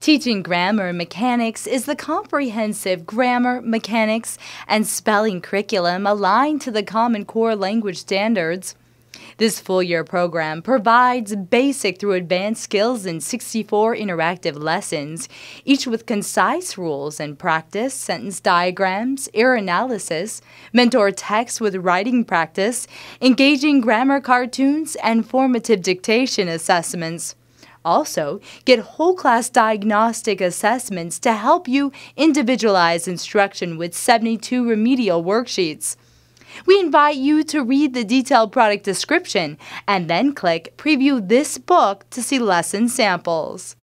Teaching grammar mechanics is the comprehensive grammar, mechanics, and spelling curriculum aligned to the Common Core language standards. This full year program provides basic through advanced skills in 64 interactive lessons, each with concise rules and practice, sentence diagrams, error analysis, mentor text with writing practice, engaging grammar cartoons, and formative dictation assessments. Also, get whole class diagnostic assessments to help you individualize instruction with 72 remedial worksheets. We invite you to read the detailed product description and then click Preview this book to see lesson samples.